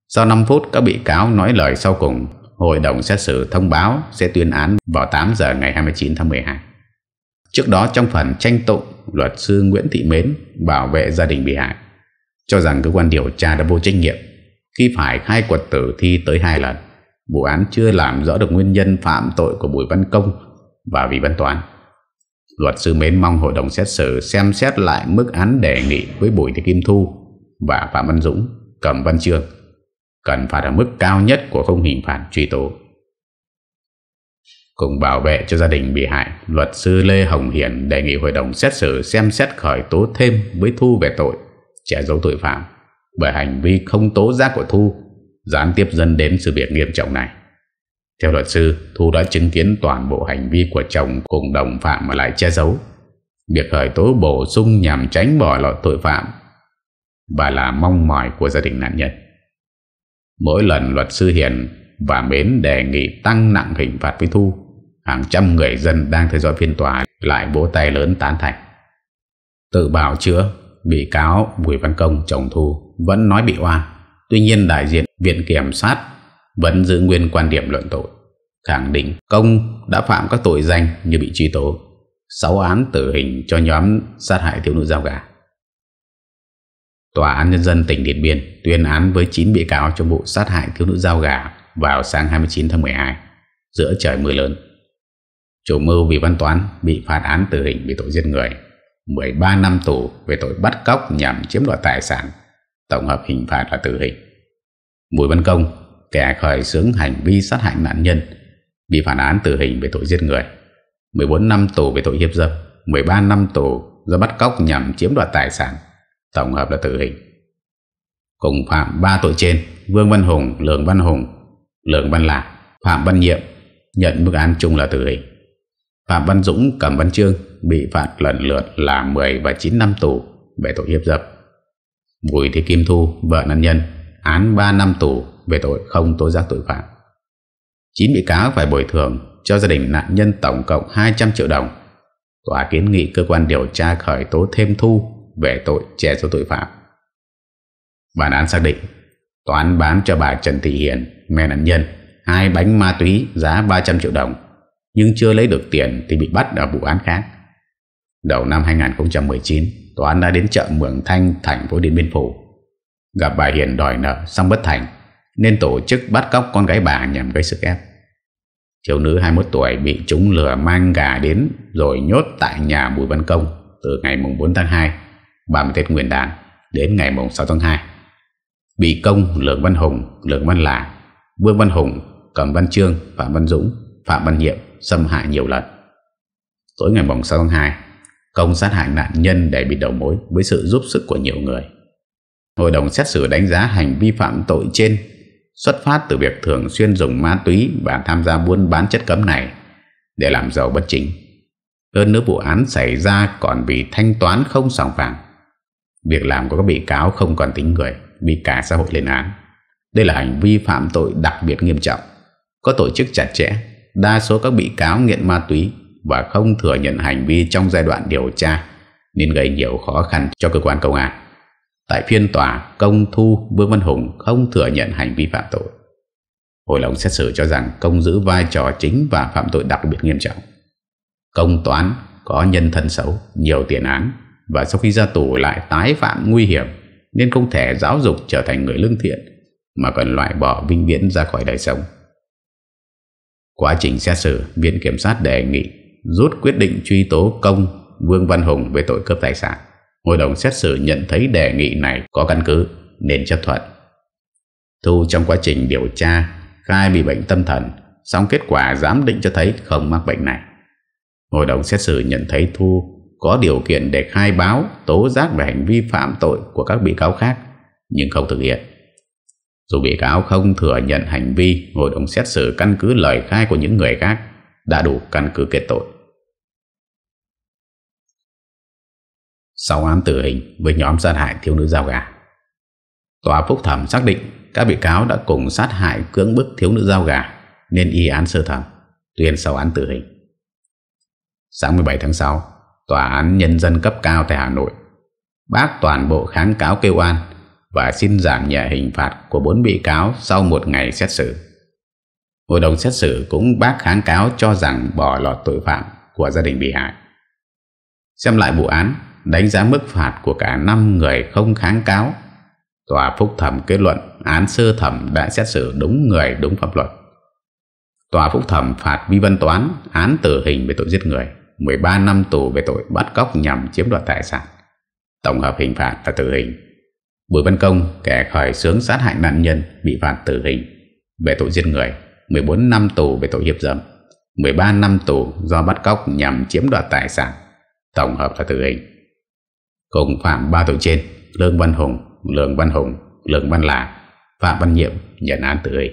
Sau 5 phút các bị cáo nói lời sau cùng Hội đồng xét xử thông báo sẽ tuyên án vào 8 giờ ngày 29 tháng 12 Trước đó trong phần tranh tụng luật sư Nguyễn Thị Mến bảo vệ gia đình bị hại cho rằng cơ quan điều tra đã vô trách nhiệm khi phải khai quật tử thi tới hai lần. Vụ án chưa làm rõ được nguyên nhân phạm tội của Bùi Văn Công và Vị Văn Toán. Luật sư Mến mong hội đồng xét xử xem xét lại mức án đề nghị với Bùi Thị Kim Thu và Phạm Văn Dũng, Cẩm Văn trường cần phạt ở mức cao nhất của không hình phạt truy tố. Cùng bảo vệ cho gia đình bị hại, luật sư Lê Hồng Hiển đề nghị hội đồng xét xử xem xét khởi tố thêm với Thu về tội che giấu tội phạm bởi hành vi không tố giác của Thu gián tiếp dân đến sự việc nghiêm trọng này. Theo luật sư, Thu đã chứng kiến toàn bộ hành vi của chồng cùng đồng phạm mà lại che giấu. Việc khởi tố bổ sung nhằm tránh bỏ lọt tội phạm và là mong mỏi của gia đình nạn nhân. Mỗi lần luật sư Hiền và Mến đề nghị tăng nặng hình phạt với Thu Hàng trăm người dân đang theo dõi phiên tòa lại vỗ tay lớn tán thành Tự bảo chữa Bị cáo Bùi Văn Công chồng Thu vẫn nói bị oan Tuy nhiên đại diện Viện Kiểm sát vẫn giữ nguyên quan điểm luận tội khẳng định Công đã phạm các tội danh như bị truy tố 6 án tử hình cho nhóm sát hại thiếu nữ giao gà Tòa án Nhân dân tỉnh Điện Biên tuyên án với 9 bị cáo trong vụ sát hại thiếu nữ giao gà vào sáng 29 tháng 12 giữa trời mưa lớn. Chủ mưu vì văn toán bị phạt án tử hình vì tội giết người, 13 năm tù về tội bắt cóc nhằm chiếm đoạt tài sản, tổng hợp hình phạt là tử hình. Bùi Văn Công, kẻ khởi xướng hành vi sát hại nạn nhân, bị phạt án tử hình về tội giết người, 14 năm tù về tội hiếp dâm, 13 năm tù do bắt cóc nhằm chiếm đoạt tài sản tổng hợp là tử hình. Cùng phạm 3 tội trên, Vương Văn Hùng, Lường Văn Hùng, Lường Văn Lạc, Phạm Văn Nhiệm nhận mức án chung là tử hình. Phạm Văn Dũng, Cẩm Văn Trương bị phạt lần lượt là 10 và 9 năm tù về tội hiếp dập. Bùi Thị Kim Thu, vợ nạn nhân, án 3 năm tù về tội không tố giác tội phạm. 9 bị cáo phải bồi thường cho gia đình nạn nhân tổng cộng 200 triệu đồng. Tòa kiến nghị cơ quan điều tra khởi tố thêm thu về tội che giấu tội phạm. Bản án xác định toán bán cho bà Trần Thị Hiền, mẹ nạn nhân, hai bánh ma túy giá 300 triệu đồng, nhưng chưa lấy được tiền thì bị bắt ở vụ án khác. Đầu năm 2019, tòa án đã đến chợ Mường Thanh, thành phố Điện Biên Phủ. Gặp bà Hiền đòi nợ xong bất thành, nên tổ chức bắt cóc con gái bà nhằm gây sức ép. Thiếu nữ 21 tuổi bị chúng lừa mang gà đến rồi nhốt tại nhà Bùi Văn Công từ ngày 4 tháng 2 30 Tết Nguyên đán đến ngày 6 tháng 2. Bị công Lương Văn Hùng, Lương Văn Lạ, Vương Văn Hùng, Cầm Văn Trương, Phạm Văn Dũng, Phạm Văn Nhiệm xâm hại nhiều lần. Tối ngày 6 tháng 2, công sát hại nạn nhân để bị đầu mối với sự giúp sức của nhiều người. Hội đồng xét xử đánh giá hành vi phạm tội trên xuất phát từ việc thường xuyên dùng ma túy và tham gia buôn bán chất cấm này để làm giàu bất chính. Hơn nữa vụ án xảy ra còn bị thanh toán không sòng phẳng Việc làm của các bị cáo không còn tính người Bị cả xã hội lên án Đây là hành vi phạm tội đặc biệt nghiêm trọng Có tổ chức chặt chẽ Đa số các bị cáo nghiện ma túy Và không thừa nhận hành vi trong giai đoạn điều tra Nên gây nhiều khó khăn cho cơ quan công an Tại phiên tòa Công Thu Vương Văn Hùng không thừa nhận hành vi phạm tội Hội đồng xét xử cho rằng Công giữ vai trò chính và phạm tội đặc biệt nghiêm trọng Công toán có nhân thân xấu, nhiều tiền án và sau khi ra tù lại tái phạm nguy hiểm nên không thể giáo dục trở thành người lương thiện mà còn loại bỏ vinh viễn ra khỏi đời sống. Quá trình xét xử, Viện Kiểm sát đề nghị rút quyết định truy tố công Vương Văn Hùng về tội cướp tài sản. Hội đồng xét xử nhận thấy đề nghị này có căn cứ nên chấp thuận. Thu trong quá trình điều tra khai bị bệnh tâm thần, song kết quả giám định cho thấy không mắc bệnh này. Hội đồng xét xử nhận thấy Thu có điều kiện để khai báo tố giác về hành vi phạm tội của các bị cáo khác nhưng không thực hiện. Dù bị cáo không thừa nhận hành vi, hội đồng xét xử căn cứ lời khai của những người khác đã đủ căn cứ kết tội. Sau án tử hình với nhóm sát hại thiếu nữ giao gà. Tòa phúc thẩm xác định các bị cáo đã cùng sát hại cưỡng bức thiếu nữ giao gà nên y án sơ thẩm, tuyên sau án tử hình. Sáng 17 tháng 6, Tòa án Nhân dân cấp cao tại Hà Nội bác toàn bộ kháng cáo kêu an và xin giảm nhẹ hình phạt của bốn bị cáo sau một ngày xét xử. Hội đồng xét xử cũng bác kháng cáo cho rằng bỏ lọt tội phạm của gia đình bị hại. Xem lại vụ án, đánh giá mức phạt của cả 5 người không kháng cáo. Tòa phúc thẩm kết luận án sơ thẩm đã xét xử đúng người đúng pháp luật. Tòa phúc thẩm phạt Vi Văn Toán án tử hình về tội giết người. 13 năm tù về tội bắt cóc nhằm chiếm đoạt tài sản. Tổng hợp hình phạt là tử hình. Bùi Văn Công, kẻ khởi xướng sát hại nạn nhân, bị phạt tử hình về tội giết người, 14 năm tù về tội hiếp dâm, 13 năm tù do bắt cóc nhằm chiếm đoạt tài sản, tổng hợp là tử hình. Cùng phạm ba tội trên, Lương Văn Hùng, Lương Văn Hùng, Lương Văn Lạc, Phạm Văn Nhiệm nhận án tử hình.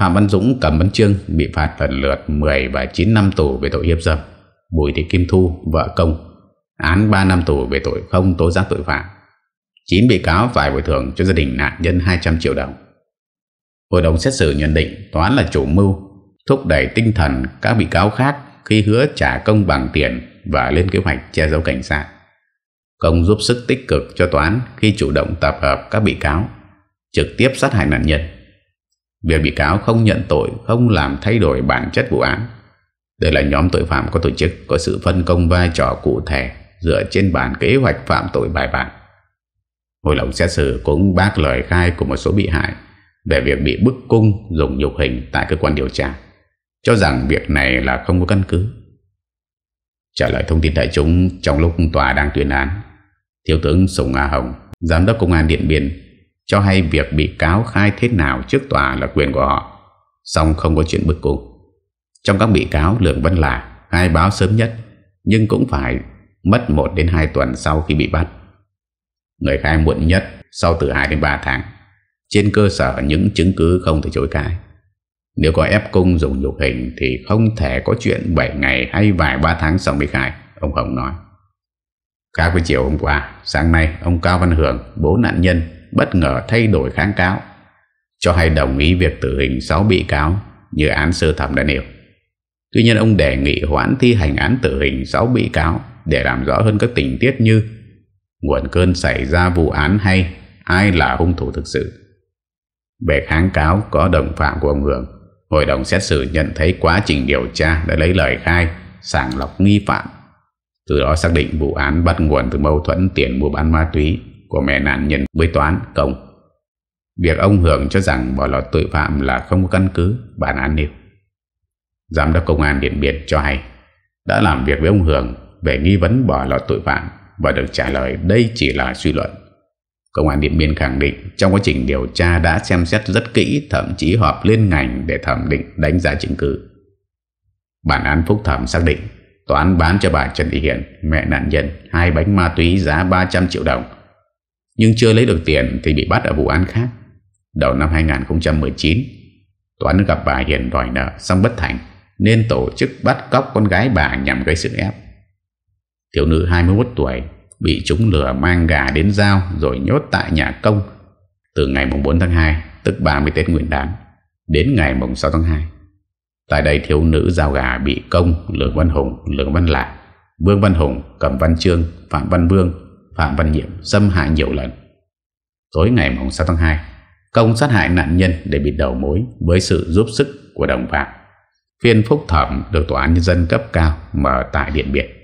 Phạm Văn Dũng Cẩm Văn Trương bị phạt lần lượt 10 và 9 năm tù về tội hiếp dâm. Bùi Thị Kim Thu, vợ công, án 3 năm tù về tội không tố giác tội phạm. 9 bị cáo phải bồi thường cho gia đình nạn nhân 200 triệu đồng. Hội đồng xét xử nhận định Toán là chủ mưu, thúc đẩy tinh thần các bị cáo khác khi hứa trả công bằng tiền và lên kế hoạch che giấu cảnh sát. Công giúp sức tích cực cho Toán khi chủ động tập hợp các bị cáo, trực tiếp sát hại nạn nhân. Việc bị cáo không nhận tội Không làm thay đổi bản chất vụ án Đây là nhóm tội phạm có tổ chức Có sự phân công vai trò cụ thể Dựa trên bản kế hoạch phạm tội bài bản Hội đồng xét xử cũng bác lời khai của một số bị hại về việc bị bức cung dùng nhục hình tại cơ quan điều tra, cho rằng việc này là không có căn cứ. Trả lời thông tin đại chúng trong lúc tòa đang tuyên án, Thiếu tướng Sùng A Hồng, Giám đốc Công an Điện Biên cho hay việc bị cáo khai thế nào trước tòa là quyền của họ, song không có chuyện bức cung. Trong các bị cáo, Lượng Văn là khai báo sớm nhất, nhưng cũng phải mất 1 đến 2 tuần sau khi bị bắt. Người khai muộn nhất sau từ 2 đến 3 tháng, trên cơ sở những chứng cứ không thể chối cãi. Nếu có ép cung dùng nhục hình thì không thể có chuyện 7 ngày hay vài 3 tháng sau bị khai, ông Hồng nói. Khác buổi chiều hôm qua, sáng nay ông Cao Văn Hưởng, bố nạn nhân bất ngờ thay đổi kháng cáo cho hay đồng ý việc tử hình 6 bị cáo như án sơ thẩm đã nêu. Tuy nhiên ông đề nghị hoãn thi hành án tử hình 6 bị cáo để làm rõ hơn các tình tiết như nguồn cơn xảy ra vụ án hay ai là hung thủ thực sự. Về kháng cáo có đồng phạm của ông Hưởng, hội đồng xét xử nhận thấy quá trình điều tra đã lấy lời khai, sàng lọc nghi phạm. Từ đó xác định vụ án bắt nguồn từ mâu thuẫn tiền mua bán ma túy của mẹ nạn nhân với toán công. Việc ông Hưởng cho rằng bỏ lọt tội phạm là không có căn cứ bản án nêu. Giám đốc công an Điện Biên cho hay đã làm việc với ông Hưởng về nghi vấn bỏ lọt tội phạm và được trả lời đây chỉ là suy luận. Công an Điện Biên khẳng định trong quá trình điều tra đã xem xét rất kỹ thậm chí họp liên ngành để thẩm định đánh giá chứng cứ. Bản án phúc thẩm xác định toán bán cho bà Trần Thị Hiền, mẹ nạn nhân, hai bánh ma túy giá 300 triệu đồng nhưng chưa lấy được tiền thì bị bắt ở vụ án khác. Đầu năm 2019, Tuấn gặp bà Hiền đòi nợ xong bất thành nên tổ chức bắt cóc con gái bà nhằm gây sức ép. Thiếu nữ 21 tuổi bị chúng lừa mang gà đến giao rồi nhốt tại nhà công từ ngày 4 tháng 2 tức 30 Tết Nguyên đán đến ngày 6 tháng 2. Tại đây thiếu nữ giao gà bị công Lường Văn Hùng, Lường Văn Lạc, Vương Văn Hùng, cầm Văn Trương, Phạm Văn Vương Phạm Văn Nhiệm xâm hại nhiều lần. Tối ngày 6 tháng 2, công sát hại nạn nhân để bị đầu mối với sự giúp sức của đồng phạm. Phiên phúc thẩm được Tòa án Nhân dân cấp cao mở tại Điện Biệt.